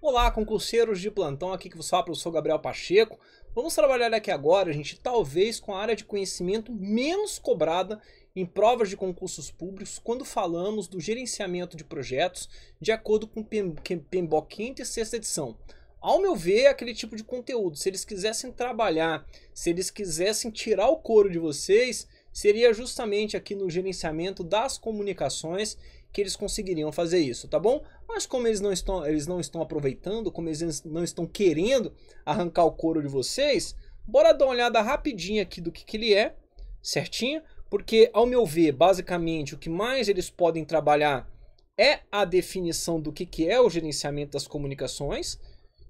Olá, concurseiros de plantão, aqui que vos fala eu sou Gabriel Pacheco. Vamos trabalhar aqui agora, gente, talvez com a área de conhecimento menos cobrada em provas de concursos públicos quando falamos do gerenciamento de projetos de acordo com o PMBOK quinta e sexta edição. Ao meu ver, é aquele tipo de conteúdo. Se eles quisessem trabalhar, se eles quisessem tirar o couro de vocês, seria justamente aqui no gerenciamento das comunicações que eles conseguiriam fazer isso, tá bom? Mas como eles não estão, eles não estão aproveitando, como eles não estão querendo arrancar o couro de vocês, bora dar uma olhada rapidinho aqui do que, que ele é, certinho? Porque, ao meu ver, basicamente, o que mais eles podem trabalhar é a definição do que, que é o gerenciamento das comunicações,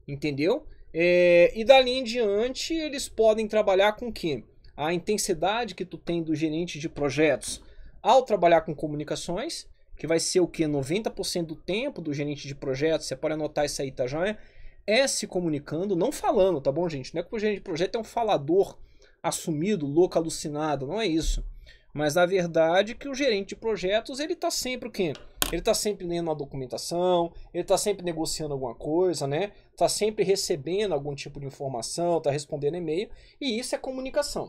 entendeu? É, e dali em diante eles podem trabalhar com o quê? A intensidade que tu tem do gerente de projetos ao trabalhar com comunicações, que vai ser o que? 90% do tempo do gerente de projetos, você pode anotar isso aí, tá joia? É se comunicando, não falando, tá bom, gente? Não é que o gerente de projeto é um falador assumido, louco, alucinado, não é isso. Mas na verdade que o gerente de projetos, ele tá sempre o quê? Ele está sempre lendo uma documentação, ele está sempre negociando alguma coisa, né? Está sempre recebendo algum tipo de informação, está respondendo e-mail, e isso é comunicação.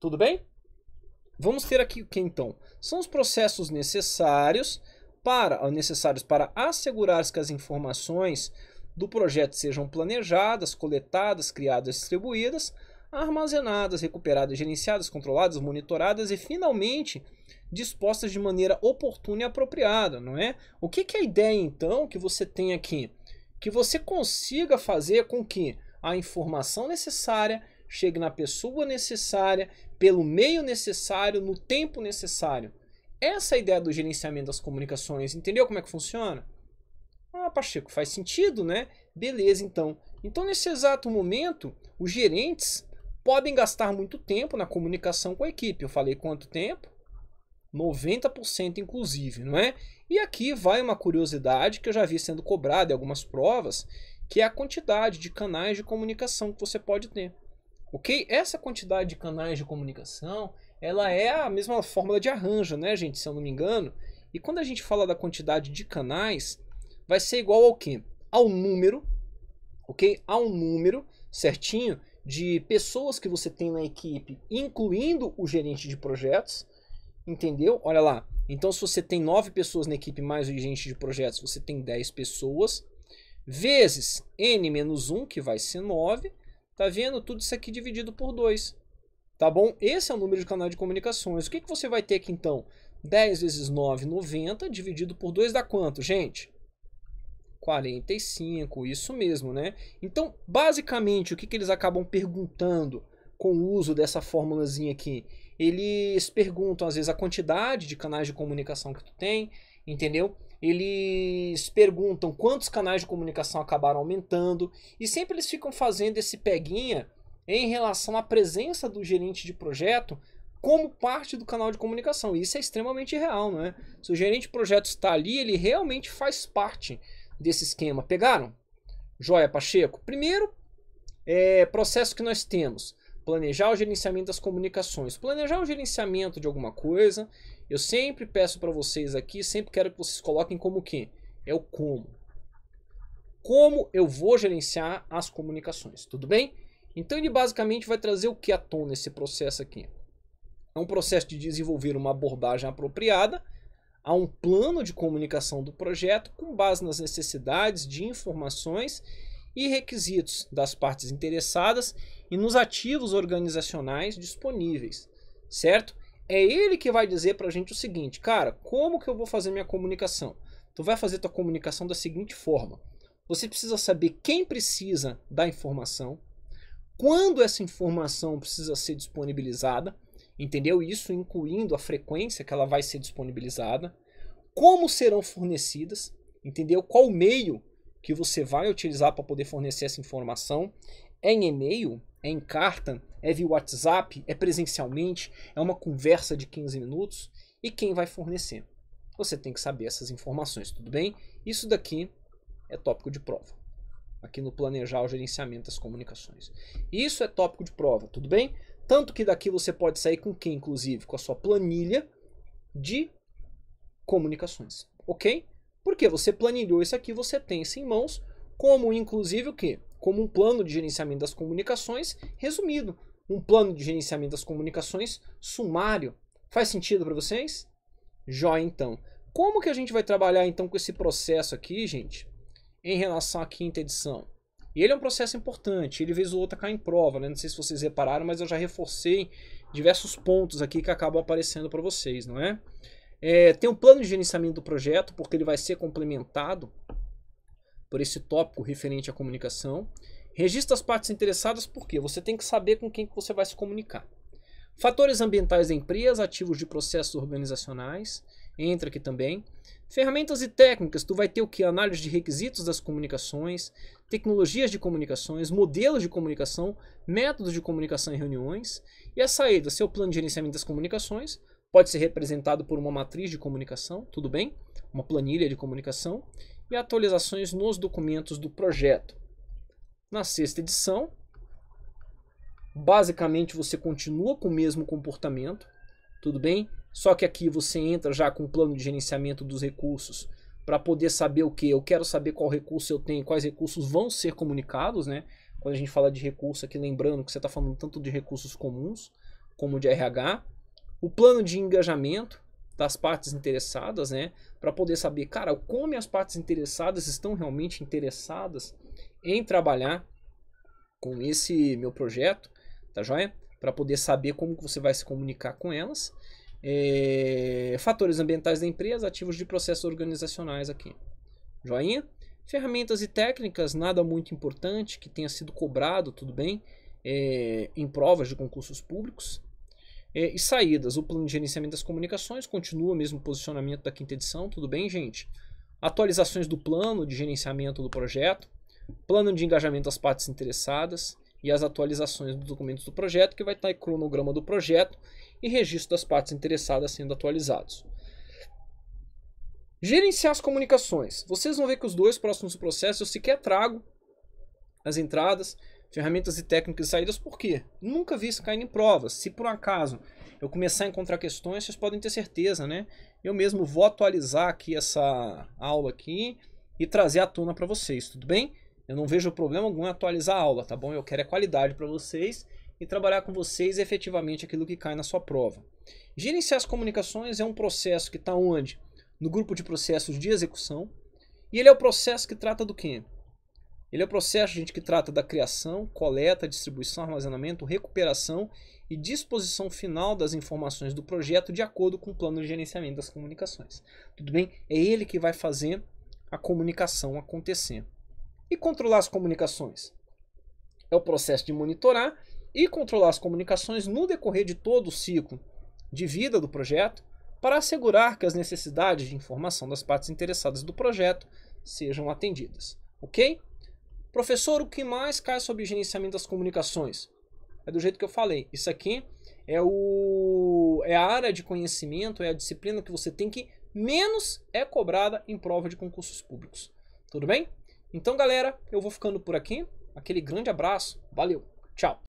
Tudo bem? Vamos ter aqui o que então? São os processos necessários para ah, necessários para assegurar que as informações do projeto sejam planejadas, coletadas, criadas, distribuídas armazenadas, recuperadas, gerenciadas, controladas, monitoradas e finalmente dispostas de maneira oportuna e apropriada, não é? O que, que é a ideia então que você tem aqui? Que você consiga fazer com que a informação necessária chegue na pessoa necessária, pelo meio necessário, no tempo necessário. Essa é a ideia do gerenciamento das comunicações, entendeu como é que funciona? Ah, Pacheco, faz sentido, né? Beleza, então. Então, nesse exato momento, os gerentes podem gastar muito tempo na comunicação com a equipe. Eu falei quanto tempo? 90% inclusive, não é? E aqui vai uma curiosidade que eu já vi sendo cobrada em algumas provas, que é a quantidade de canais de comunicação que você pode ter. OK? Essa quantidade de canais de comunicação, ela é a mesma fórmula de arranjo, né, gente, se eu não me engano. E quando a gente fala da quantidade de canais, vai ser igual ao quê? Ao número, OK? Ao número certinho de pessoas que você tem na equipe, incluindo o gerente de projetos, entendeu? Olha lá. Então, se você tem nove pessoas na equipe mais o gerente de projetos, você tem 10 pessoas, vezes n menos 1, que vai ser 9, tá vendo? Tudo isso aqui dividido por 2, tá bom? Esse é o número de canal de comunicações. O que, que você vai ter aqui, então? 10 vezes 9, 90, dividido por 2 dá quanto, gente? 45, isso mesmo, né? Então, basicamente, o que, que eles acabam perguntando com o uso dessa fórmulazinha aqui? Eles perguntam, às vezes, a quantidade de canais de comunicação que tu tem, entendeu? Eles perguntam quantos canais de comunicação acabaram aumentando, e sempre eles ficam fazendo esse peguinha em relação à presença do gerente de projeto como parte do canal de comunicação. E isso é extremamente real, não é? Se o gerente de projeto está ali, ele realmente faz parte desse esquema. Pegaram? Joia Pacheco? Primeiro, é, processo que nós temos: planejar o gerenciamento das comunicações. Planejar o gerenciamento de alguma coisa, eu sempre peço para vocês aqui, sempre quero que vocês coloquem como que? É o como. Como eu vou gerenciar as comunicações, tudo bem? Então ele basicamente vai trazer o que à tona esse processo aqui? É um processo de desenvolver uma abordagem apropriada a um plano de comunicação do projeto com base nas necessidades de informações e requisitos das partes interessadas e nos ativos organizacionais disponíveis, certo? É ele que vai dizer para a gente o seguinte, cara, como que eu vou fazer minha comunicação? Tu vai fazer tua comunicação da seguinte forma: você precisa saber quem precisa da informação, quando essa informação precisa ser disponibilizada, entendeu? Isso incluindo a frequência que ela vai ser disponibilizada, como serão fornecidas, entendeu? Qual meio que você vai utilizar para poder fornecer essa informação? É em e-mail? É em carta? É via WhatsApp? É presencialmente? É uma conversa de 15 minutos? E quem vai fornecer? Você tem que saber essas informações, tudo bem? Isso daqui é tópico de prova. Aqui no planejar o gerenciamento das comunicações. Isso é tópico de prova, tudo bem? Tanto que daqui você pode sair com quem, inclusive? Com a sua planilha de comunicações, ok? Porque você planilhou isso aqui, você tem isso em mãos, como inclusive o que? Como um plano de gerenciamento das comunicações resumido. Um plano de gerenciamento das comunicações sumário. Faz sentido para vocês? Já então. Como que a gente vai trabalhar então com esse processo aqui, gente, em relação à quinta edição? E ele é um processo importante, ele vez ou outro cai em prova, né? Não sei se vocês repararam, mas eu já reforcei diversos pontos aqui que acabam aparecendo para vocês, não é? é? Tem um plano de gerenciamento do projeto, porque ele vai ser complementado por esse tópico referente à comunicação. Registra as partes interessadas, porque você tem que saber com quem que você vai se comunicar. Fatores ambientais da empresa, ativos de processos organizacionais, entra aqui também. Ferramentas e técnicas, tu vai ter o que? Análise de requisitos das comunicações, tecnologias de comunicações, modelos de comunicação, métodos de comunicação em reuniões. E a saída, seu plano de gerenciamento das comunicações, pode ser representado por uma matriz de comunicação, tudo bem? Uma planilha de comunicação. E atualizações nos documentos do projeto. Na sexta edição, basicamente você continua com o mesmo comportamento, tudo bem? Só que aqui você entra já com um plano de gerenciamento dos recursos para poder saber o que eu quero saber qual recurso eu tenho, quais recursos vão ser comunicados, né? Quando a gente fala de recurso aqui, lembrando que você está falando tanto de recursos comuns como de RH, o plano de engajamento das partes interessadas, né? Para poder saber, cara, como as partes interessadas estão realmente interessadas em trabalhar com esse meu projeto, tá joia? Para poder saber como você vai se comunicar com elas. É, fatores ambientais da empresa, ativos de processos organizacionais aqui. Joinha? Ferramentas e técnicas, nada muito importante que tenha sido cobrado, tudo bem, é, em provas de concursos públicos. É, e saídas, o plano de gerenciamento das comunicações continua o mesmo posicionamento da quinta edição, tudo bem, gente? Atualizações do plano de gerenciamento do projeto, plano de engajamento das partes interessadas e as atualizações dos documentos do projeto, que vai estar em cronograma do projeto e registro das partes interessadas sendo atualizados. Gerenciar as comunicações. Vocês vão ver que os dois próximos processos eu sequer trago as entradas, ferramentas e técnicas e saídas, por quê? Nunca vi isso caindo em provas. Se por um acaso eu começar a encontrar questões, vocês podem ter certeza, né? Eu mesmo vou atualizar aqui essa aula aqui e trazer à tona para vocês, tudo bem? Eu não vejo problema algum em atualizar a aula, tá bom? Eu quero a é qualidade para vocês e trabalhar com vocês efetivamente aquilo que cai na sua prova. Gerenciar as comunicações é um processo que está onde? No grupo de processos de execução. E ele é o processo que trata do quê? Ele é o processo, gente, que trata da criação, coleta, distribuição, armazenamento, recuperação e disposição final das informações do projeto de acordo com o plano de gerenciamento das comunicações. Tudo bem? É ele que vai fazer a comunicação acontecer. E controlar as comunicações? É o processo de monitorar e controlar as comunicações no decorrer de todo o ciclo de vida do projeto, para assegurar que as necessidades de informação das partes interessadas do projeto sejam atendidas. Ok? Professor, o que mais cai sobre gerenciamento das comunicações? É do jeito que eu falei. Isso aqui é, o, é a área de conhecimento, é a disciplina que você tem que menos é cobrada em prova de concursos públicos. Tudo bem? Então, galera, eu vou ficando por aqui. Aquele grande abraço. Valeu. Tchau.